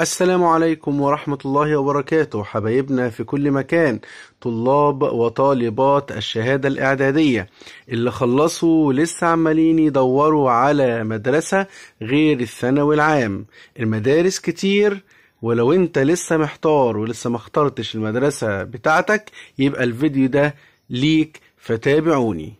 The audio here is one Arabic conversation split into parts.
السلام عليكم ورحمة الله وبركاته حبايبنا في كل مكان طلاب وطالبات الشهادة الإعدادية اللي خلصوا لسه عمالين يدوروا على مدرسة غير الثانوي العام المدارس كتير ولو انت لسه محتار ولسه ما اخترتش المدرسة بتاعتك يبقى الفيديو ده ليك فتابعوني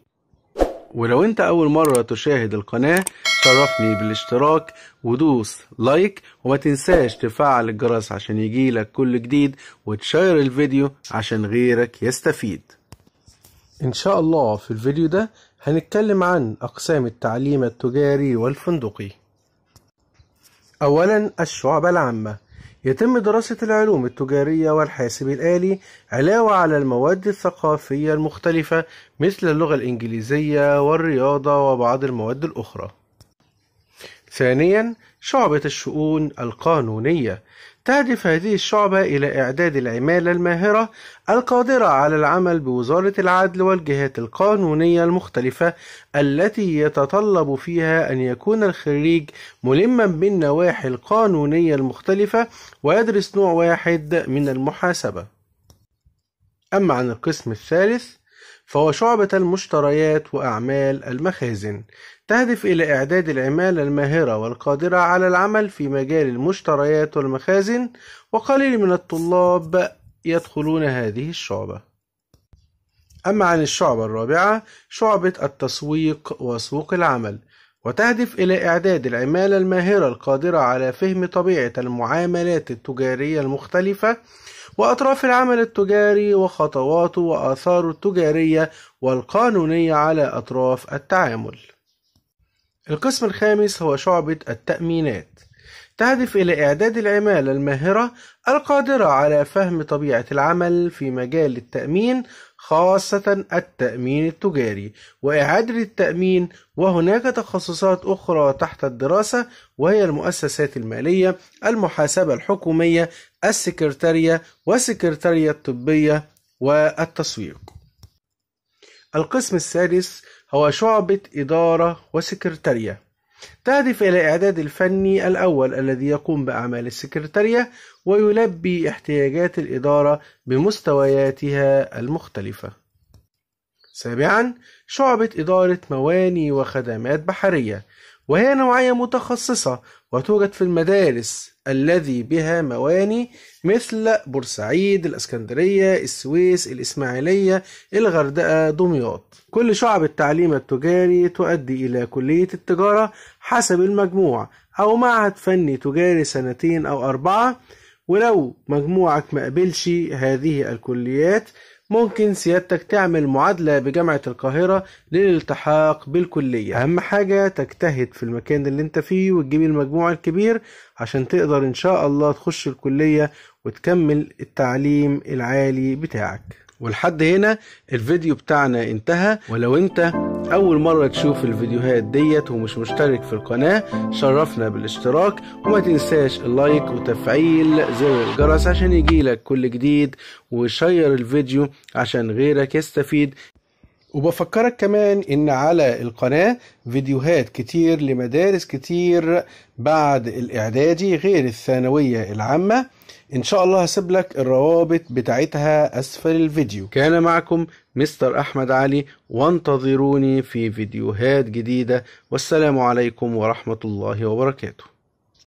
ولو انت اول مرة تشاهد القناة تشرفني بالاشتراك ودوس لايك وما تنساش تفعل الجرس عشان يجيلك كل جديد وتشير الفيديو عشان غيرك يستفيد ان شاء الله في الفيديو ده هنتكلم عن اقسام التعليم التجاري والفندقي اولا الشعب العامه يتم دراسة العلوم التجارية والحاسب الآلي علاوة على المواد الثقافية المختلفة مثل اللغة الإنجليزية والرياضة وبعض المواد الأخرى ثانيا شعبة الشؤون القانونية تهدف هذه الشعبة إلى إعداد العمالة الماهرة القادرة على العمل بوزارة العدل والجهات القانونية المختلفة التي يتطلب فيها أن يكون الخريج ملما بالنواحي القانونية المختلفة ويدرس نوع واحد من المحاسبة أما عن القسم الثالث فهو شعبة المشتريات وأعمال المخازن تهدف إلى إعداد العمالة الماهرة والقادرة على العمل في مجال المشتريات والمخازن وقليل من الطلاب يدخلون هذه الشعبة أما عن الشعبة الرابعة شعبة التسويق وسوق العمل وتهدف إلى إعداد العمالة الماهرة القادرة على فهم طبيعة المعاملات التجارية المختلفة وأطراف العمل التجاري وخطواته وآثاره التجارية والقانونية على أطراف التعامل. القسم الخامس هو شعبة التأمينات. تهدف إلى إعداد العمالة الماهرة القادرة على فهم طبيعة العمل في مجال التأمين خاصة التأمين التجاري وإعادة التأمين وهناك تخصصات أخرى تحت الدراسة وهي المؤسسات المالية المحاسبة الحكومية السكرتارية والسكرتارية الطبية والتسويق القسم السادس هو شعبة إدارة وسكرتارية تهدف إلى إعداد الفني الأول الذي يقوم بأعمال السكرتارية ويلبي احتياجات الإدارة بمستوياتها المختلفة سابعا شعبة إدارة مواني وخدمات بحرية وهي نوعية متخصصة وتوجد في المدارس الذي بها مواني مثل بورسعيد الإسكندرية السويس الإسماعيلية الغردقة دمياط كل شعب التعليم التجاري تؤدي إلى كلية التجارة حسب المجموع أو معهد فني تجاري سنتين أو أربعة ولو مجموعك مقبلش هذه الكليات ممكن سيادتك تعمل معادلة بجامعة القاهرة للالتحاق بالكلية أهم حاجة تجتهد في المكان اللي انت فيه وتجيب المجموع الكبير عشان تقدر ان شاء الله تخش الكلية وتكمل التعليم العالي بتاعك ولحد هنا الفيديو بتاعنا انتهى ولو انت أول مرة تشوف الفيديوهات ديت ومش مشترك في القناة شرفنا بالاشتراك وما تنساش اللايك وتفعيل زر الجرس عشان يجيلك كل جديد وشير الفيديو عشان غيرك يستفيد وبفكرك كمان ان على القناة فيديوهات كتير لمدارس كتير بعد الاعدادي غير الثانوية العامة ان شاء الله هسيب لك الروابط بتاعتها اسفل الفيديو كان معكم مستر احمد علي وانتظروني في فيديوهات جديدة والسلام عليكم ورحمة الله وبركاته